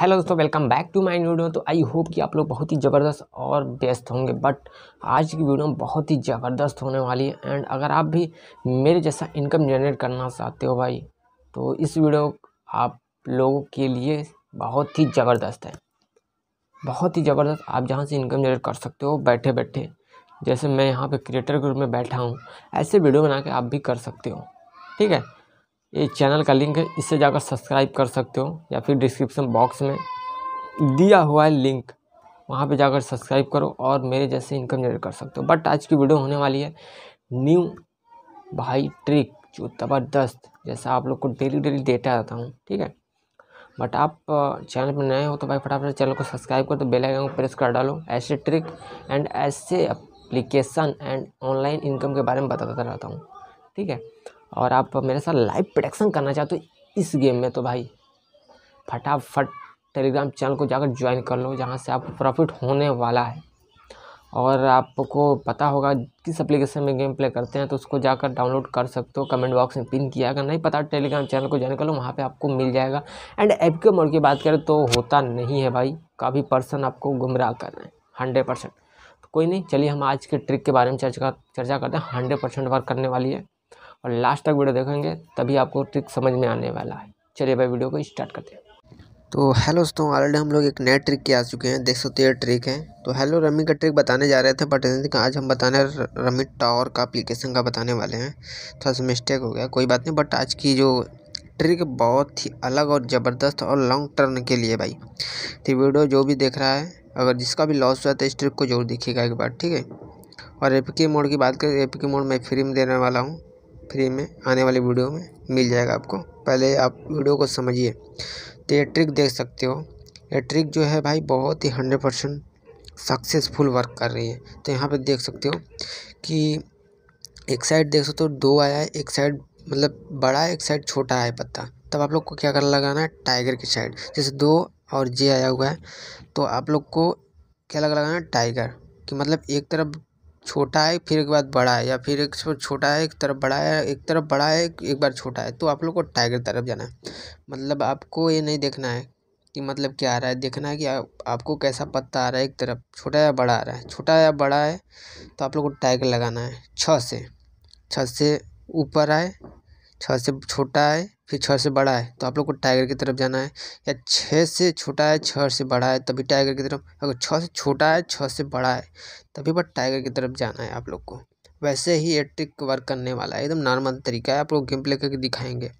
hello दोस्तों welcome back to my video तो I hope कि आप लोग बहुत ही ज़बरदस्त और बेस्ट होंगे बट आज की वीडियो बहुत ही ज़बरदस्त होने वाली है एंड अगर आप भी मेरे जैसा इनकम जनरेट करना चाहते हो भाई तो इस वीडियो आप लोगों के लिए बहुत ही ज़बरदस्त है बहुत ही ज़बरदस्त आप जहाँ से इनकम जनरेट कर सकते हो बैठे बैठे जैसे मैं यहाँ पर क्रिएटर ग्रुप में बैठा हूँ ऐसे वीडियो बना के आप भी कर सकते हो ठीक है ये चैनल का लिंक है इससे जाकर सब्सक्राइब कर सकते हो या फिर डिस्क्रिप्शन बॉक्स में दिया हुआ है लिंक वहाँ पे जाकर सब्सक्राइब करो और मेरे जैसे इनकम जनरेट कर सकते हो बट आज की वीडियो होने वाली है न्यू भाई ट्रिक जो ज़बरदस्त जैसा आप लोग को डेली डेली डेटा आता हूँ ठीक है बट आप चैनल पर नए हो तो भाई फटाफट चैनल को सब्सक्राइब करो तो बेल आइकन को प्रेस कर डालो ऐसे ट्रिक एंड ऐसे एप्लीकेशन एंड ऑनलाइन इनकम के बारे में बताता रहता हूँ ठीक है और आप मेरे साथ लाइव प्रोडक्शन करना चाहते हो तो इस गेम में तो भाई फटाफट टेलीग्राम चैनल को जाकर ज्वाइन कर लो जहाँ से आपको प्रॉफिट होने वाला है और आपको पता होगा किस एप्लीकेशन में गेम प्ले करते हैं तो उसको जाकर डाउनलोड कर सकते हो कमेंट बॉक्स में पिन किया अगर नहीं पता टेलीग्राम चैनल को ज्वाइन कर लो वहाँ पे आपको मिल जाएगा एंड ऐप के मोड की बात करें तो होता नहीं है भाई काफ़ी पर्सन आपको गुमराह कर रहे हैं हंड्रेड परसेंट तो कोई नहीं चलिए हम आज के ट्रिक के बारे में चर्चा चर्चा करते हैं हंड्रेड परसेंट वर्क करने वाली है और लास्ट तक वीडियो देखेंगे तभी आपको ट्रिक समझ में आने वाला है चलिए भाई वीडियो को स्टार्ट करते हैं तो हेलो दोस्तों ऑलरेडी हम लोग एक नए ट्रिक के आ चुके हैं देख सकते हैं ट्रिक है तो हेलो रमी का ट्रिक बताने जा रहे थे बट आज हम बताने रमी टावर का अप्लीकेशन का बताने वाले हैं थोड़ा सा मिस्टेक हो गया कोई बात नहीं बट आज की जो ट्रिक बहुत ही अलग और ज़बरदस्त और लॉन्ग टर्न के लिए भाई तो वीडियो जो भी देख रहा है अगर जिसका भी लॉस हुआ तो इस ट्रिक को जरूर देखिएगा एक बार ठीक है और एपी मोड की बात करें एपी मोड मैं फ्री में देने वाला हूँ फ्री में आने वाली वीडियो में मिल जाएगा आपको पहले आप वीडियो को समझिए तो ये ट्रिक देख सकते हो ये ट्रिक जो है भाई बहुत ही हंड्रेड परसेंट सक्सेसफुल वर्क कर रही है तो यहाँ पे देख सकते हो कि एक साइड देख सकते हो तो दो आया है एक साइड मतलब बड़ा एक साइड छोटा है पत्ता तब आप लोग को क्या कर लगाना है टाइगर की साइड जैसे दो और जे आया हुआ है तो आप लोग को क्या लगा लगाना है टाइगर कि मतलब एक तरफ छोटा है फिर एक बार बड़ा है या फिर एक छोटा है एक तरफ बड़ा है एक तरफ बड़ा है एक बार छोटा है तो आप लोग को टाइगर तरफ जाना है मतलब आपको ये नहीं देखना है कि मतलब क्या आ रहा है देखना है कि आप, आपको कैसा पत्ता आ रहा है एक तरफ छोटा या बड़ा आ रहा है छोटा या बड़ा है तो आप लोग को टाइगर लगाना है छः से छः से ऊपर आए छः से छोटा है फिर छः से बड़ा है तो आप लोग को टाइगर की तरफ जाना है या छः से छोटा है छः से बड़ा है तभी टाइगर की तरफ अगर छः से छोटा है छः से बड़ा है तभी बट टाइगर की तरफ जाना है आप लोग को वैसे ही ये ट्रिक वर्क करने वाला है एकदम नॉर्मल तरीका है आप लोग गेम प्ले करके दिखाएंगे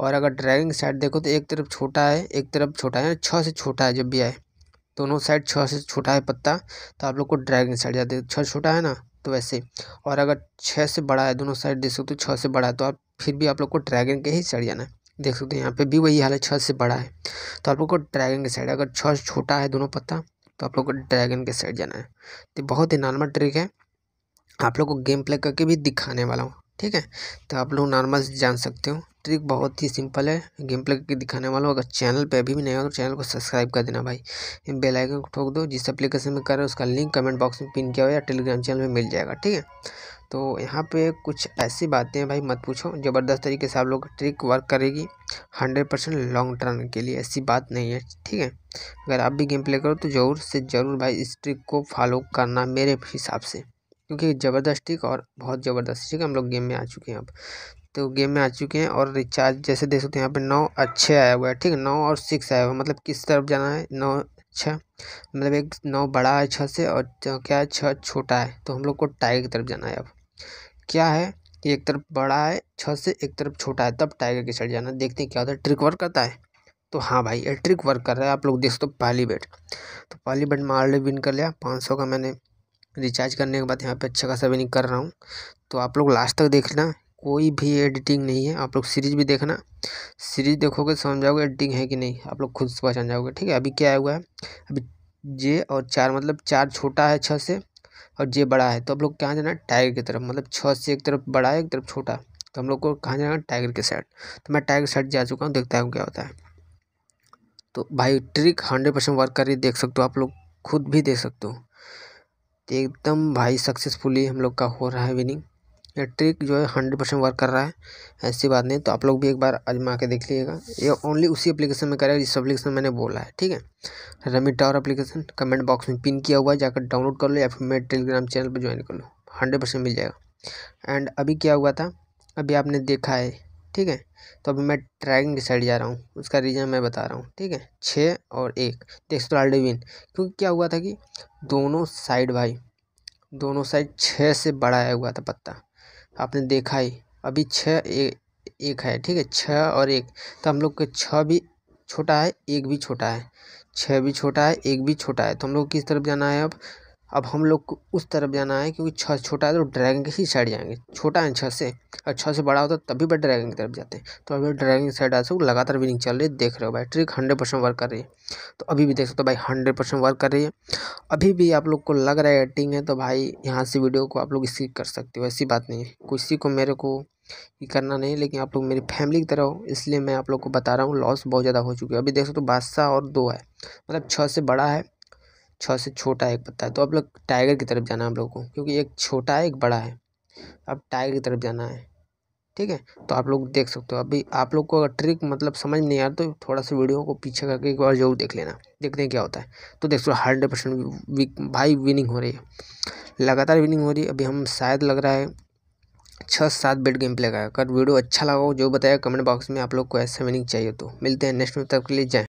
और अगर ड्राइविंग साइड देखो तो एक तरफ छोटा है एक तरफ छोटा है छः से छोटा है जब भी आए दोनों साइड छः से छोटा है पत्ता तो आप लोग को ड्राइविंग साइड जाते छः छोटा है ना तो वैसे और अगर छः से बड़ा है दोनों साइड देख सकते हो छः से बड़ा है तो आप फिर भी आप लोग को ड्रैगन के ही साइड जाना है देख सकते हैं यहाँ पे भी वही हाल है छः से बड़ा है तो आप लोग को ड्रैगन के साइड अगर छः छोटा है दोनों पत्ता तो आप लोग को ड्रैगन के साइड जाना है तो बहुत ही नॉर्मल ट्रिक है आप लोग को गेम प्ले करके भी दिखाने वाला हूँ ठीक है तो आप लोग नॉर्मल जान सकते हो ट्रिक बहुत ही सिंपल है गेम प्ले करके दिखाने वाला हूँ अगर चैनल पर अभी भी नहीं हो तो चैनल को सब्सक्राइब कर देना भाई बेल आइकन को ठोक दो जिस एप्लीकेशन में कर रहे हो उसका लिंक कमेंट बॉक्स में पिन किया हुआ या टेलीग्राम चैनल में मिल जाएगा ठीक है तो यहाँ पे कुछ ऐसी बातें हैं भाई मत पूछो ज़बरदस्त तरीके से आप लोग ट्रिक वर्क करेगी हंड्रेड परसेंट लॉन्ग टर्न के लिए ऐसी बात नहीं है ठीक है अगर आप भी गेम प्ले करो तो ज़रूर से ज़रूर भाई इस ट्रिक को फॉलो करना मेरे हिसाब से क्योंकि ज़बरदस्त ट्रिक और बहुत ज़बरदस्त ट्रिक हम लोग गेम में आ चुके हैं अब तो गेम में आ चुके हैं और रिचार्ज जैसे देख सकते हैं यहाँ पे नौ अच्छे आया हुआ है ठीक है नौ और सिक्स आया हुआ है मतलब किस तरफ जाना है नौ अच्छा मतलब एक नौ बड़ा है छः से और क्या है छः छोटा है तो हम लोग को टाई की तरफ जाना है अब क्या है कि एक तरफ बड़ा है छः से एक तरफ छोटा है तब टाइगर के चढ़ जाना देखते हैं क्या होता है ट्रिक वर्क करता है तो हाँ भाई ये ट्रिक वर्क कर रहा है आप लोग देख सकते हो पहली बेट तो पहली बेट में ऑलरेडी विन कर लिया पाँच सौ का मैंने रिचार्ज करने के बाद यहाँ पे अच्छा खासा विनिंग कर रहा हूँ तो आप लोग लास्ट तक देखना कोई भी एडिटिंग नहीं है आप लोग सीरीज भी देखना सीरीज देखोगे समझ जाओगे एडिटिंग है कि नहीं आप लोग खुद से पहचान जाओगे ठीक है अभी क्या हुआ है अभी जे और चार मतलब चार छोटा है छः से और जे बड़ा है तो हम लोग कहाँ जाना है टाइगर की तरफ मतलब छः से एक तरफ बड़ा है एक तरफ छोटा तो हम लोग को कहाँ जाना है टाइगर के साइड तो मैं टाइगर साइड जा चुका हूँ देखता हूँ क्या होता है तो भाई ट्रिक हंड्रेड परसेंट वर्क कर रही देख सकते हो आप लोग खुद भी देख सकते हो तो एकदम भाई सक्सेसफुली हम लोग का हो रहा है विनिंग ये ट्रिक जो है हंड्रेड परसेंट वर्क कर रहा है ऐसी बात नहीं तो आप लोग भी एक बार आजमा के देख लीजिएगा ये ओनली उसी एप्लीकेशन में करेगा जिस एप्लीकेशन मैंने बोला है ठीक है rummy tower application comment box में पिन किया हुआ है जाकर डाउनलोड कर लो या फिर मेरे टेलीग्राम चैनल पर ज्वाइन कर लो हंड्रेड परसेंट मिल जाएगा एंड अभी क्या हुआ था अभी आपने देखा है ठीक है तो अभी मैं ट्रैकिंग की साइड जा रहा हूँ उसका रीज़न मैं बता रहा हूँ ठीक है छः और एक देख ऑलरेडी विन क्योंकि क्या हुआ था कि दोनों साइड भाई दोनों साइड छः से बढ़ाया हुआ था पत्ता आपने देखा ही अभी छः एक है ठीक है छः और एक तो हम लोग के छः भी छोटा है एक भी छोटा है छः भी छोटा है एक भी छोटा है तो हम लोग किस तरफ जाना है अब अब हम लोग को उस तरफ जाना है क्योंकि छः छोटा है तो ड्रैगन की ही साइड जाएंगे छोटा है छः से और छः से बड़ा होता है तभी भाई ड्रैगन की तरफ जाते हैं तो अभी ड्रैगन की साइड आ सकते लगातार विनिंग चल रही है देख रहे हो भाई ट्रिक हंड्रेड परसेंट वर्क कर रही है तो अभी भी देख सकते हो भाई हंड्रेड परसेंट वर्क कर रही है अभी भी आप लोग को लग रहा है एडिटिंग है तो भाई यहाँ से वीडियो को आप लोग स्किप कर सकते हो ऐसी बात नहीं है किसी को मेरे को ये करना नहीं लेकिन आप लोग मेरी फैमिली की तरह हो इसलिए मैं आप लोग को बता रहा हूँ लॉस बहुत ज़्यादा हो चुकी है अभी देख सकते हो बादशाह और दो है मतलब छः से बड़ा है छः से छोटा एक पत्ता है तो आप लोग टाइगर की तरफ जाना है आप लोग को क्योंकि एक छोटा है एक बड़ा है अब टाइगर की तरफ जाना है ठीक है तो आप लोग देख सकते हो अभी आप लोग को अगर ट्रिक मतलब समझ नहीं आ तो थोड़ा सा वीडियो को पीछे करके एक बार जरूर देख लेना देखते हैं क्या होता है तो देख सकते हो हंड्रेड परसेंट भाई विनिंग हो रही है लगातार विनिंग हो रही है अभी हम शायद लग रहा है छः सात बेट गेम प्ले का अगर वीडियो अच्छा लगा हो जो बताया कमेंट बॉक्स में आप लोग को ऐसा विनिंग चाहिए तो मिलते हैं नेक्स्ट में तब के लिए जाए